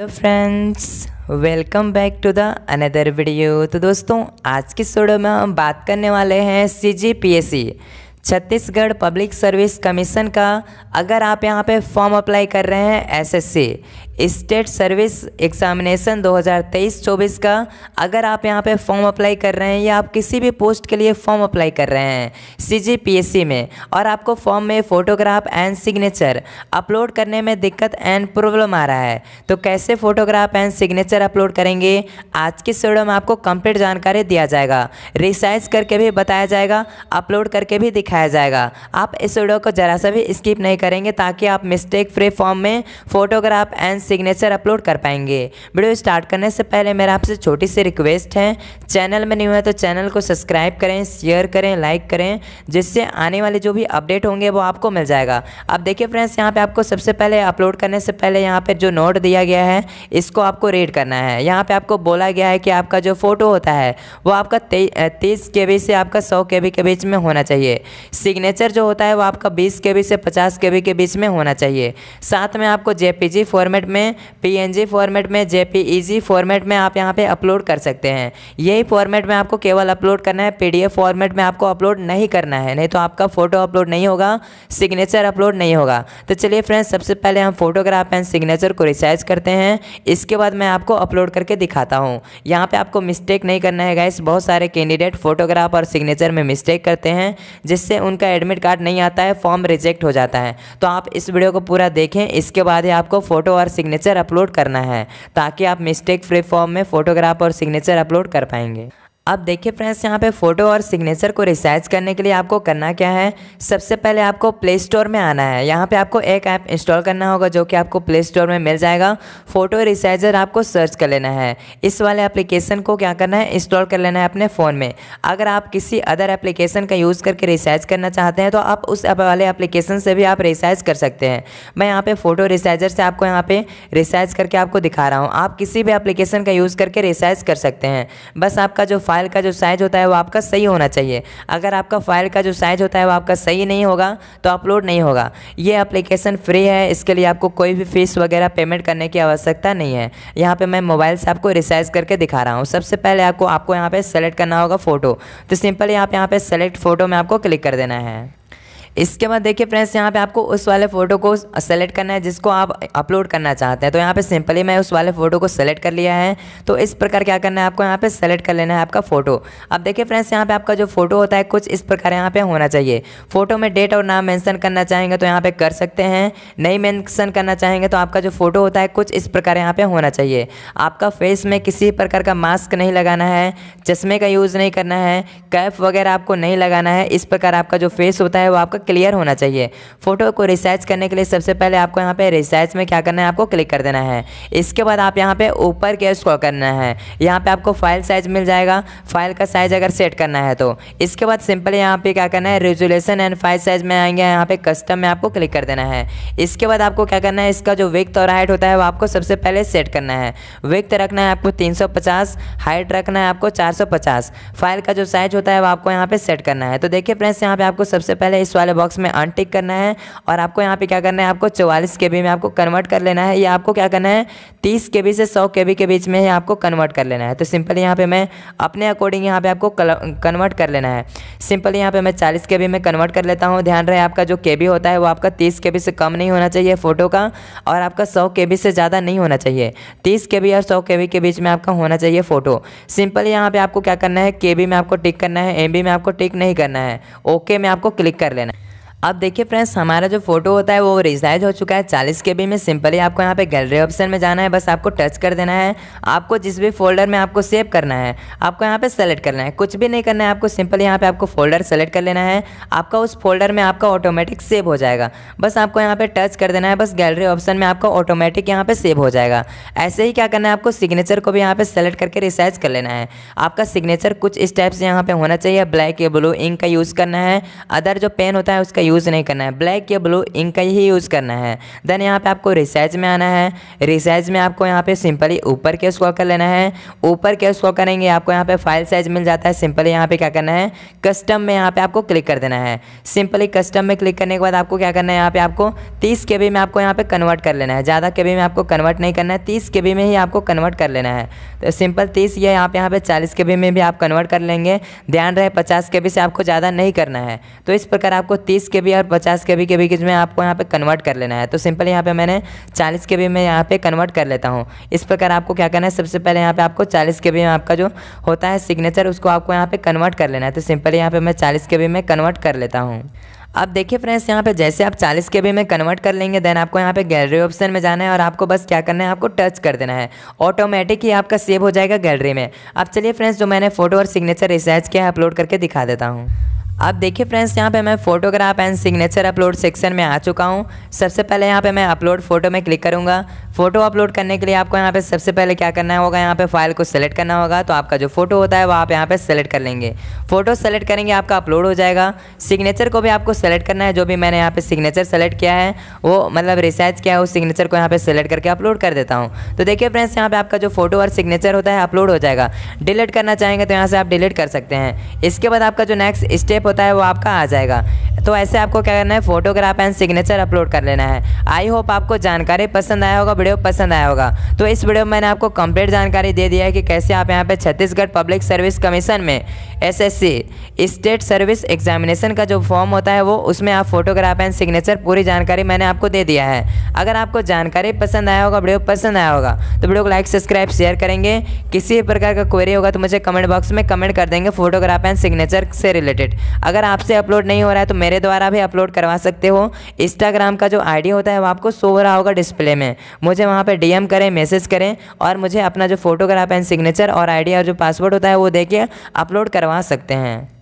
hello friends welcome back to the another video तो दोस्तों आज की सोडो में हम बात करने वाले हैं C G P S C Chhattisgarh public service commission का अगर आप यहाँ पे फॉर्म अप्लाई कर रहे हैं एसएससी स्टेट सर्विस एग्जामिनेशन 2023-24 का अगर आप यहाँ पे फॉर्म अप्लाई कर रहे हैं या आप किसी भी पोस्ट के लिए फॉर्म अप्लाई कर रहे हैं सी में और आपको फॉर्म में फ़ोटोग्राफ एंड सिग्नेचर अपलोड करने में दिक्कत एंड प्रॉब्लम आ रहा है तो कैसे फ़ोटोग्राफ एंड सिग्नेचर अपलोड करेंगे आज की शेडो में आपको कंप्लीट जानकारी दिया जाएगा रिसर्च करके भी बताया जाएगा अपलोड करके भी दिखाया दिखाया जाएगा आप इस वीडियो को ज़रा सा भी स्किप नहीं करेंगे ताकि आप मिस्टेक फ्री फॉर्म में फोटोग्राफ एंड सिग्नेचर अपलोड कर पाएंगे वीडियो स्टार्ट करने से पहले मेरा आपसे छोटी सी रिक्वेस्ट है चैनल में न्यू है तो चैनल को सब्सक्राइब करें शेयर करें लाइक करें जिससे आने वाले जो भी अपडेट होंगे वो आपको मिल जाएगा अब देखिए फ्रेंड्स यहाँ पर आपको सबसे पहले अपलोड करने से पहले यहाँ पर जो नोट दिया गया है इसको आपको रीड करना है यहाँ पर आपको बोला गया है कि आपका जो फ़ोटो होता है वो आपका तीस के से आपका सौ के के बीच में होना चाहिए सिग्नेचर जो होता है वो आपका बीस के से पचास के के बीच में होना चाहिए साथ में आपको जे फॉर्मेट में पी फॉर्मेट में जे फॉर्मेट में आप यहाँ पर अपलोड कर सकते हैं यही फॉर्मेट में आपको केवल अपलोड करना है पी फॉर्मेट में आपको अपलोड नहीं करना है नहीं तो आपका फ़ोटो अपलोड नहीं होगा सिग्नेचर अपलोड नहीं होगा तो चलिए फ्रेंड्स सबसे पहले हम फोटोग्राफ एंड सिग्नेचर को रिसाइज करते हैं इसके बाद मैं आपको अपलोड करके दिखाता हूँ यहाँ पे आपको मिस्टेक नहीं करना है गाइस बहुत सारे कैंडिडेट फोटोग्राफ और सिग्नेचर में मिस्टेक करते हैं जिस जिससे उनका एडमिट कार्ड नहीं आता है फॉर्म रिजेक्ट हो जाता है तो आप इस वीडियो को पूरा देखें इसके बाद ही आपको फ़ोटो और सिग्नेचर अपलोड करना है ताकि आप मिस्टेक फ्री फॉर्म में फ़ोटोग्राफ और सिग्नेचर अपलोड कर पाएंगे अब देखिए फ्रेंड्स यहाँ पे फ़ोटो और सिग्नेचर को रिसाइज करने के लिए आपको करना क्या है सबसे पहले आपको प्ले स्टोर में आना है यहाँ पे आपको एक ऐप इंस्टॉल करना होगा जो कि आपको प्ले स्टोर में मिल जाएगा फ़ोटो रिसाइजर आपको सर्च कर लेना है इस वाले एप्लीकेशन को क्या करना है इंस्टॉल कर लेना है अपने फ़ोन में अगर आप किसी अदर एप्लीकेशन का यूज़ करके रिसाइज करना चाहते हैं तो आप उस वाले एप्लीकेशन से भी आप रिसाइज कर सकते हैं मैं यहाँ पर फ़ोटो रिसाइजर से आपको यहाँ पर रिसाइज करके आपको दिखा रहा हूँ आप किसी भी एप्लीकेशन का यूज़ करके रिसाइज कर सकते हैं बस आपका जो फाइल फाइल का जो साइज़ होता है वो आपका सही होना चाहिए अगर आपका फाइल का जो साइज़ होता है वो आपका सही नहीं होगा तो अपलोड नहीं होगा ये अप्लीकेशन फ्री है इसके लिए आपको कोई भी फ़ीस वगैरह पेमेंट करने की आवश्यकता नहीं है यहाँ पर मैं मोबाइल से आपको रिसाइज करके दिखा रहा हूँ सबसे पहले आपको आपको यहाँ पर सेलेक्ट करना होगा फ़ोटो तो सिंपल यहाँ पर यहाँ पर सेलेक्ट फ़ोटो में आपको क्लिक कर देना है इसके बाद देखिए फ्रेंड्स यहाँ पे आपको उस वाले फ़ोटो को सेलेक्ट करना है जिसको आप अपलोड करना चाहते हैं तो यहाँ पे सिंपली मैं उस वाले फ़ोटो को सेलेक्ट कर लिया है तो इस प्रकार क्या करना है आपको यहाँ पे सेलेक्ट कर लेना है आपका फ़ोटो अब देखिए फ्रेंड्स यहाँ पे आपका जो फ़ोटो होता है कुछ इस प्रकार यहाँ पे होना चाहिए फ़ोटो में डेट और नाम मैंसन करना चाहेंगे तो यहाँ पर कर सकते हैं नहीं मैंसन करना चाहेंगे तो आपका जो फ़ोटो होता है कुछ इस प्रकार यहाँ पर होना चाहिए आपका फेस में किसी प्रकार का मास्क नहीं लगाना है चश्मे का यूज़ नहीं करना है कैफ़ वगैरह आपको नहीं लगाना है इस प्रकार आपका जो फेस होता है वो आपका क्लियर होना चाहिए फोटो को रिसाइज करने के लिए सबसे पहले आपको यहाँ पे रिसाइज में क्या करना है आपको क्लिक कर देना है इसके बाद आप यहाँ पे ऊपर के स्क्रॉल करना है यहाँ पे आपको फाइल साइज मिल जाएगा फाइल का साइज अगर सेट करना है तो इसके बाद सिंपल यहाँ पे क्या करना है रेजुलेशन एंड फाइल साइज में आएंगे यहाँ पे कस्टम में आपको क्लिक कर देना है इसके बाद आपको क्या करना है इसका जो विक्थ और हाइट होता है वो आपको सबसे पहले सेट करना है विक्थ रखना है आपको तीन हाइट रखना है आपको चार फाइल का जो साइज होता है वो आपको यहाँ पे सेट करना है तो देखिए फ्रेंड्स यहाँ पे आपको सबसे पहले इस वाले बॉक्स में अनटिक करना है और आपको यहाँ पे क्या करना है आपको चौवालीस के में आपको कन्वर्ट कर लेना है या आपको क्या करना है तीस के से सौ के के बीच में आपको कन्वर्ट कर लेना है तो सिंपल यहाँ पे मैं अपने अकॉर्डिंग यहाँ पे आपको कन्वर्ट कर लेना है सिंपल यहाँ पे मैं चालीस के में कन्वर्ट कर लेता हूँ ध्यान रहे आपका जो के होता है वो आपका तीस के से कम नहीं होना चाहिए फ़ोटो का और आपका सौ के से ज़्यादा नहीं होना चाहिए तीस के और सौ के के बीच में आपका होना चाहिए फ़ोटो सिंपल यहाँ पे आपको क्या करना है के में आपको टिक करना है एम में आपको टिक नहीं करना है ओके में आपको क्लिक कर लेना है अब देखिए फ्रेंड्स हमारा जो फोटो होता है वो रिसाइज हो चुका है चालीस के बी में सिंपली आपको यहाँ पे गैलरी ऑप्शन में जाना है बस आपको टच कर देना है आपको जिस भी फोल्डर में आपको सेव करना है आपको यहाँ पे सेलेक्ट करना है कुछ भी नहीं करना है आपको सिंपल यहाँ पे आपको फोल्डर सेलेक्ट कर लेना है आपका उस फोल्डर में आपका ऑटोमेटिक सेव हो जाएगा बस आपको यहाँ पे टच कर देना है बस गैलरी ऑप्शन में आपका ऑटोमेटिक यहाँ पे सेव हो जाएगा ऐसे ही क्या करना है आपको सिग्नेचर को भी यहाँ पे सेलेक्ट करके रिसाइज कर लेना है आपका सिग्नेचर कुछ इस टाइप से यहाँ पे होना चाहिए ब्लैक या ब्लू इंक का यूज़ करना है अदर जो पेन होता है उसका यूज़ नहीं करना है ब्लैक या ब्लू इंक का ही यूज़ करना है देन यहाँ पे आपको रिसाइज में आना है रिसाइज में आपको यहाँ पे सिंपली ऊपर के स्क्रॉल कर लेना है ऊपर के स्क्रॉल करेंगे आपको यहाँ पे फाइल साइज मिल जाता है सिंपली यहाँ पे क्या करना है कस्टम में यहाँ पे आपको क्लिक कर देना है सिंपली कस्टम में क्लिक करने के बाद आपको क्या करना है यहाँ पे आपको तीस के में आपको यहाँ पे कन्वर्ट कर लेना है ज़्यादा के में आपको कन्वर्ट नहीं करना है तीस के में ही आपको कन्वर्ट कर लेना है तो सिंपल तीस या यहाँ पे यहाँ पे चालीस के में भी आप कन्वर्ट कर लेंगे ध्यान रहे पचास के से आपको ज़्यादा नहीं करना है तो इस प्रकार आपको तीस के बी और पचास के बी के बीच में आपको यहाँ पे कन्वर्ट कर लेना है तो सिंपल यहाँ पे मैंने चालीस के बी में यहाँ पे कन्वर्ट कर लेता हूँ इस प्रकार आपको क्या करना है सबसे पहले यहाँ पे आपको चालीस के बी में आपका जो होता है सिग्नेचर उसको आपको यहाँ पे कन्वर्ट कर लेना है तो सिंपल यहाँ पे मैं चालीस के बी में कन्वर्ट कर लेता हूँ अब देखिए फ्रेंड्स यहाँ पे जैसे आप 40 के बी में कन्वर्ट कर लेंगे देन आपको यहाँ पे गैलरी ऑप्शन में जाना है और आपको बस क्या करना है आपको टच कर देना है ऑटोमेटिक ही आपका सेव हो जाएगा गैलरी में अब चलिए फ्रेंड्स जो मैंने फोटो और सिग्नेचर रिसर्च किया है अपलोड करके दिखा देता हूँ अब देखिए फ्रेंड्स यहाँ पे मैं photograph and signature upload section में आ चुका हूँ सबसे पहले यहाँ पे मैं अपलोड फोटो में क्लिक करूँगा फोटो अपलोड करने के लिए आपको यहाँ पे सबसे पहले क्या करना होगा यहाँ पे फाइल को सेलेक्ट करना होगा तो आपका जो फोटो होता है वो आप यहाँ पे सेलेक्ट कर लेंगे फोटो सेलेक्ट करेंगे आपका अपलोड हो जाएगा सिग्नेचर को भी आपको सेलेक्ट करना है जो भी मैंने यहाँ पे सिग्नेचर सेलेक्ट किया है वो मतलब रिसर्च किया है उस सिग्नेचर को यहाँ पे सेलेक्ट करके अपलोड कर देता हूँ तो देखिए फ्रेंड्स यहाँ पे आपका जो फोटो और सिग्नेचर होता है अपलोड हो जाएगा डिलीट करना चाहेंगे तो यहाँ से आप डिलीट कर सकते हैं इसके बाद आपका जो नेक्स्ट स्टेप होता है वो आपका आ जाएगा तो ऐसे आपको क्या करना है फोटोग्राफ एंड सिग्नेचर अपलोड कर लेना है आई होप आपको जानकारी पसंद आया होगा वीडियो पसंद आया होगा तो इस वीडियो में मैंने आपको कंप्लीट जानकारी दे दिया है कि कैसे आप यहाँ पे छत्तीसगढ़ पब्लिक सर्विस कमीशन में एसएससी स्टेट सर्विस एग्जामिनेशन का जो फॉर्म होता है वो उसमें आप फोटोग्राफ एंड सिग्नेचर पूरी जानकारी मैंने आपको दे दिया है अगर आपको जानकारी पसंद आया होगा वीडियो पसंद आया होगा तो वीडियो को लाइक सब्सक्राइब शेयर करेंगे किसी भी प्रकार का क्वेरी होगा तो मुझे कमेंट बॉक्स में कमेंट कर देंगे फोटोग्राफ एंड सिग्नेचर से रिलेटेड अगर आपसे अपलोड नहीं हो रहा है तो मेरे द्वारा भी अपलोड करवा सकते हो इंस्टाग्राम का जो आईडी होता है वो आपको सो रहा होगा डिस्प्ले में मुझे वहाँ पर डीएम करें मैसेज करें और मुझे अपना जो फोटोग्राफ एंड सिग्नेचर और आईडी और जो पासवर्ड होता है वो देके अपलोड करवा सकते हैं